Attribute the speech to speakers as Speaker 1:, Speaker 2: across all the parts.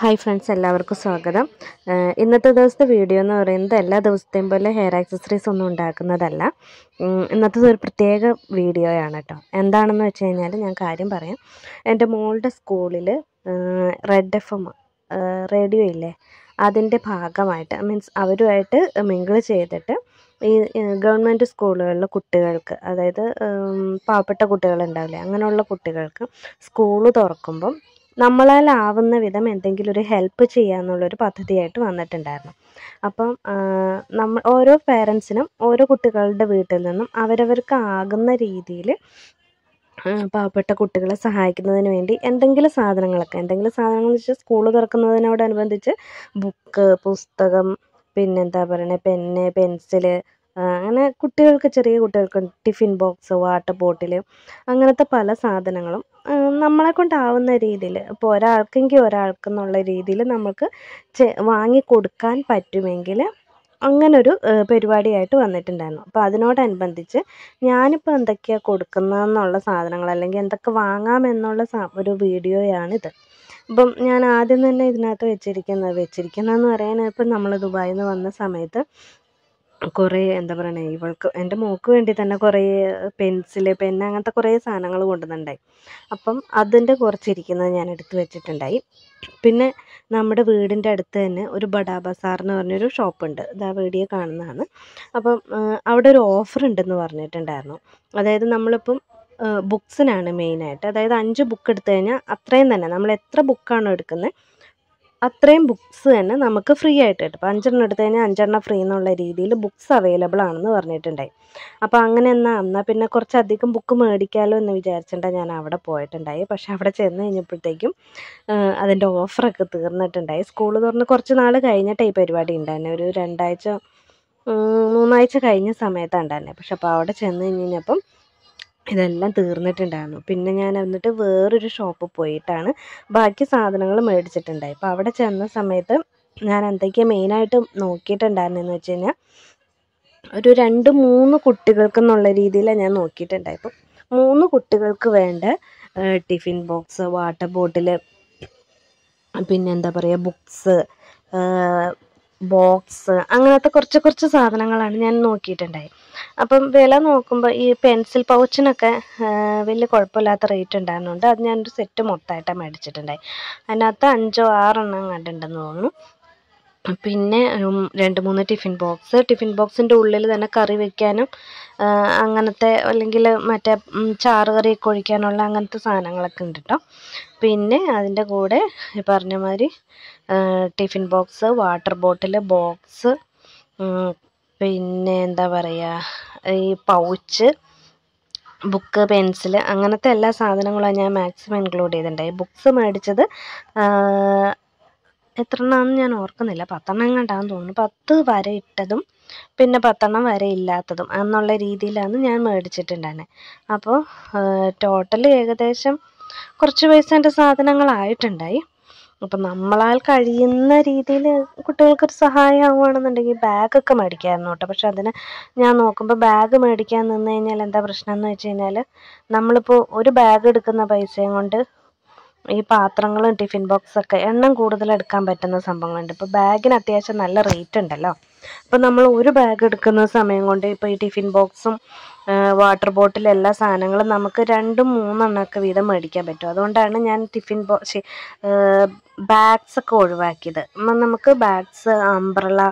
Speaker 1: hi friends എല്ലാവർക്കും സ്വാഗതം ഇന്നത്തെ ദിവസത്തെ വീഡിയോ എന്ന് പറയുന്നത് എല്ലാ ദിവസത്തെയും പോലെ ഹെയർ ആക്സസറീസ് ഒന്നും ഉണ്ടാക്കുന്നതല്ല ഇന്നത്തത് ഒരു പ്രത്യേക വീഡിയോയാണ് കേട്ടോ എന്താണെന്ന് വെച്ച് കഴിഞ്ഞാൽ ഞാൻ കാര്യം പറയാം എൻ്റെ മോളുടെ സ്കൂളിൽ റെഡ് എഫ് എം റേഡിയോ ഇല്ലേ അതിൻ്റെ ഭാഗമായിട്ട് മീൻസ് അവരുമായിട്ട് മിങ്കിൾ ചെയ്തിട്ട് ഈ ഗവൺമെൻറ് സ്കൂളുകളിലെ കുട്ടികൾക്ക് അതായത് പാവപ്പെട്ട കുട്ടികളുണ്ടാവില്ലേ അങ്ങനെയുള്ള കുട്ടികൾക്ക് സ്കൂൾ തുറക്കുമ്പം നമ്മളാലാവുന്ന വിധം എന്തെങ്കിലും ഒരു ഹെൽപ്പ് ചെയ്യാന്നുള്ളൊരു പദ്ധതിയായിട്ട് വന്നിട്ടുണ്ടായിരുന്നു അപ്പം നമ്മൾ ഓരോ പേരൻസിനും ഓരോ കുട്ടികളുടെ വീട്ടിൽ നിന്നും അവരവർക്ക് ആകുന്ന രീതിയിൽ പാവപ്പെട്ട കുട്ടികളെ സഹായിക്കുന്നതിന് വേണ്ടി എന്തെങ്കിലും സാധനങ്ങളൊക്കെ എന്തെങ്കിലും സാധനങ്ങൾ എന്ന് വെച്ചാൽ സ്കൂൾ തുറക്കുന്നതിനോടനുബന്ധിച്ച് ബുക്ക് പുസ്തകം പിന്നെന്താ പറയുന്നത് പെന്ന് പെൻസില് അങ്ങനെ കുട്ടികൾക്ക് ചെറിയ കുട്ടികൾക്ക് ടിഫിൻ ബോക്സ് വാട്ടർ ബോട്ടിൽ അങ്ങനത്തെ പല സാധനങ്ങളും നമ്മളെ കൊണ്ടാവുന്ന രീതിയിൽ ഇപ്പോൾ ഒരാൾക്കെങ്കിൽ ഒരാൾക്ക് എന്നുള്ള രീതിയിൽ നമുക്ക് വാങ്ങി കൊടുക്കാൻ പറ്റുമെങ്കിൽ അങ്ങനൊരു പരിപാടിയായിട്ട് വന്നിട്ടുണ്ടായിരുന്നു അപ്പോൾ അതിനോടനുബന്ധിച്ച് ഞാനിപ്പോൾ എന്തൊക്കെയാണ് കൊടുക്കുന്നതെന്നുള്ള സാധനങ്ങൾ അല്ലെങ്കിൽ എന്തൊക്കെ വാങ്ങാമെന്നുള്ള ഒരു വീഡിയോയാണിത് അപ്പം ഞാൻ ആദ്യം തന്നെ ഇതിനകത്ത് വെച്ചിരിക്കുന്നത് വെച്ചിരിക്കുന്നതെന്ന് പറയാൻ ഇപ്പം നമ്മൾ ദുബായിൽ നിന്ന് വന്ന സമയത്ത് കുറേ എന്താ പറയണേ ഇവൾക്ക് എൻ്റെ മോൾക്ക് വേണ്ടി തന്നെ കുറേ പെൻസില് പെന്ന് അങ്ങനത്തെ കുറേ സാധനങ്ങൾ കൊണ്ടുവന്നുണ്ടായി അപ്പം അതിൻ്റെ കുറച്ചിരിക്കുന്നത് ഞാൻ എടുത്തു വെച്ചിട്ടുണ്ടായി പിന്നെ നമ്മുടെ വീടിൻ്റെ അടുത്ത് തന്നെ ഒരു ബഡാ ബസാർ എന്ന് പറഞ്ഞൊരു ഷോപ്പുണ്ട് ആ വീഡിയോ കാണുന്നതാണ് അപ്പം അവിടെ ഒരു ഓഫർ ഉണ്ടെന്ന് പറഞ്ഞിട്ടുണ്ടായിരുന്നു അതായത് നമ്മളിപ്പം ബുക്സിനാണ് മെയിനായിട്ട് അതായത് അഞ്ച് ബുക്ക് എടുത്തു കഴിഞ്ഞാൽ അത്രയും തന്നെ നമ്മൾ എത്ര ബുക്കാണോ എടുക്കുന്നത് അത്രയും ബുക്ക്സ് തന്നെ നമുക്ക് ഫ്രീ ആയിട്ട് കിട്ടും അപ്പോൾ അഞ്ചെണ്ണം എടുത്തു കഴിഞ്ഞാൽ അഞ്ചെണ്ണം ഫ്രീ എന്നുള്ള രീതിയിൽ ബുക്ക്സ് അവൈലബിൾ ആണെന്ന് പറഞ്ഞിട്ടുണ്ടായി അപ്പോൾ അങ്ങനെ എന്നാൽ എന്നാൽ പിന്നെ കുറച്ചധികം ബുക്ക് മേടിക്കാമല്ലോ എന്ന് വിചാരിച്ചിട്ടാണ് ഞാൻ അവിടെ പോയിട്ടുണ്ടായി പക്ഷേ അവിടെ ചെന്ന് കഴിഞ്ഞപ്പോഴത്തേക്കും അതിൻ്റെ ഓഫറൊക്കെ തീർന്നിട്ടുണ്ടായി സ്കൂൾ തുറന്ന് കുറച്ച് നാൾ കഴിഞ്ഞിട്ട് ഈ പരിപാടി ഉണ്ടായിരുന്നു ഒരു രണ്ടാഴ്ച മൂന്നാഴ്ച കഴിഞ്ഞ സമയത്താണ് ഉണ്ടായിരുന്നത് പക്ഷെ അപ്പോൾ അവിടെ ചെന്ന് കഴിഞ്ഞപ്പം ഇതെല്ലാം തീർന്നിട്ടുണ്ടായിരുന്നു പിന്നെ ഞാൻ എന്നിട്ട് വേറൊരു ഷോപ്പിൽ പോയിട്ടാണ് ബാക്കി സാധനങ്ങൾ മേടിച്ചിട്ടുണ്ടായി അപ്പോൾ അവിടെ ചെന്ന സമയത്ത് ഞാൻ എന്തൊക്കെയാണ് മെയിനായിട്ട് നോക്കിയിട്ടുണ്ടായിരുന്നതെന്ന് വെച്ച് കഴിഞ്ഞാൽ ഒരു രണ്ട് മൂന്ന് കുട്ടികൾക്കെന്നുള്ള രീതിയിലാണ് ഞാൻ നോക്കിയിട്ടുണ്ടായി അപ്പം മൂന്ന് കുട്ടികൾക്ക് വേണ്ട ടിഫിൻ ബോക്സ് വാട്ടർ ബോട്ടിൽ പിന്നെ എന്താ പറയുക ബുക്സ് ബോക്സ് അങ്ങനത്തെ കുറച്ച് കുറച്ച് സാധനങ്ങളാണ് ഞാൻ നോക്കിയിട്ടുണ്ടായി അപ്പം വില നോക്കുമ്പോൾ ഈ പെൻസിൽ പൗച്ചിനൊക്കെ വലിയ കുഴപ്പമില്ലാത്ത റേറ്റ് ഉണ്ടായിരുന്നുണ്ട് അത് ഞാനൊരു സെറ്റ് മൊത്തമായിട്ടാണ് മേടിച്ചിട്ടുണ്ടായി അതിനകത്ത് അഞ്ചോ ആറെണ്ണം കണ്ടിട്ടുണ്ടെന്ന് തോന്നുന്നു പിന്നെ രണ്ട് മൂന്ന് ടിഫിൻ ബോക്സ് ടിഫിൻ ബോക്സിൻ്റെ ഉള്ളിൽ തന്നെ കറി വെക്കാനും അങ്ങനത്തെ അല്ലെങ്കിൽ മറ്റേ ചാറ് കറി ഒഴിക്കാനുള്ള അങ്ങനത്തെ സാധനങ്ങളൊക്കെ ഉണ്ട് കേട്ടോ പിന്നെ അതിൻ്റെ കൂടെ പറഞ്ഞ മാതിരി tiffin box water bottle box പിന്നെ എന്താ പറയുക ഈ പൗച്ച് ബുക്ക് പെൻസിൽ അങ്ങനത്തെ എല്ലാ സാധനങ്ങളും ഞാൻ മാക്സിമം ഇൻക്ലൂഡ് ചെയ്തിട്ടുണ്ടായി ബുക്സ് മേടിച്ചത് എത്രണ്ണാന്ന് ഞാൻ ഓർക്കുന്നില്ല പത്തെണ്ണം എങ്ങാണ്ടാന്ന് തോന്നുന്നു പത്ത് വര ഇട്ടതും പിന്നെ പത്തെണ്ണം വരെ ഇല്ലാത്തതും എന്നുള്ള രീതിയിലാണ് ഞാൻ മേടിച്ചിട്ടുണ്ടായിരുന്നത് അപ്പോൾ ടോട്ടൽ ഏകദേശം കുറച്ച് പൈസേൻ്റെ സാധനങ്ങളായിട്ടുണ്ടായി അപ്പം നമ്മളാൽ കഴിയുന്ന രീതിയിൽ കുട്ടികൾക്കൊരു സഹായം ആവുകയാണെന്നുണ്ടെങ്കിൽ ബാഗൊക്കെ മേടിക്കാമായിരുന്നു കേട്ടോ പക്ഷെ അതിന് ഞാൻ നോക്കുമ്പോൾ ബാഗ് മേടിക്കാൻ നിന്ന് കഴിഞ്ഞാൽ എന്താ പ്രശ്നം എന്ന് വെച്ച് കഴിഞ്ഞാൽ നമ്മളിപ്പോൾ ഒരു ബാഗ് എടുക്കുന്ന പൈസയും കൊണ്ട് ഈ പാത്രങ്ങളും ടിഫിൻ ബോക്സൊക്കെ എണ്ണം കൂടുതൽ എടുക്കാൻ പറ്റുന്ന സംഭവങ്ങളുണ്ട് ഇപ്പോൾ ബാഗിന് അത്യാവശ്യം നല്ല റേറ്റ് ഉണ്ടല്ലോ അപ്പോൾ നമ്മൾ ഒരു ബാഗ് എടുക്കുന്ന സമയം കൊണ്ട് ഇപ്പോൾ ഈ ടിഫിൻ ബോക്സും വാട്ടർ ബോട്ടിൽ എല്ലാ സാധനങ്ങളും നമുക്ക് രണ്ടും മൂന്നെണ്ണമൊക്കെ വീതം മേടിക്കാൻ പറ്റും അതുകൊണ്ടാണ് ഞാൻ ടിഫിൻ ബോക്സ് ബാഗ്സ് ഒക്കെ ഒഴിവാക്കിയത് നമുക്ക് ബാഗ്സ് അംബ്രല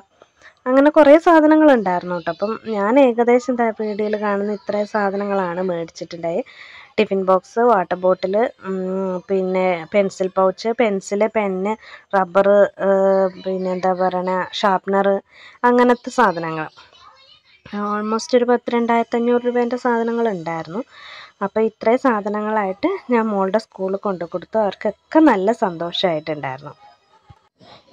Speaker 1: അങ്ങനെ കുറേ സാധനങ്ങൾ ഉണ്ടായിരുന്നു കേട്ടോ അപ്പം ഞാൻ ഏകദേശം വീഡിയോയിൽ കാണുന്ന ഇത്രയും സാധനങ്ങളാണ് മേടിച്ചിട്ടുണ്ടായി ടിഫിൻ ബോക്സ് വാട്ടർ ബോട്ടിൽ പിന്നെ pencil pouch pencil pen rubber പിന്നെ എന്താ പറയണ ഷാർപ്നർ അങ്ങനത്തെ സാധനങ്ങൾ ഓൾമോസ്റ്റ് ഒരു പത്ത് രണ്ടായിരത്തഞ്ഞൂറ് രൂപേൻ്റെ സാധനങ്ങൾ ഉണ്ടായിരുന്നു അപ്പോൾ ഇത്രയും സാധനങ്ങളായിട്ട് ഞാൻ മോളുടെ സ്കൂളിൽ കൊണ്ടു കൊടുത്തു അവർക്കൊക്കെ നല്ല സന്തോഷമായിട്ടുണ്ടായിരുന്നു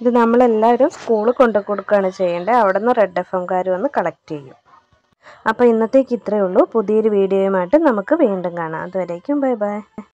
Speaker 1: ഇത് നമ്മളെല്ലാവരും സ്കൂളിൽ കൊണ്ടു കൊടുക്കുകയാണ് ചെയ്യേണ്ടത് അവിടെ നിന്ന് റെഡ് എഫ് എംകാർ വന്ന് കളക്ട് ചെയ്യും അപ്പോൾ ഇന്നത്തേക്ക് ഇത്രയേ ഉള്ളൂ പുതിയൊരു വീഡിയോയുമായിട്ട് നമുക്ക് വീണ്ടും കാണാം അതുവരേക്കും ബൈ ബൈ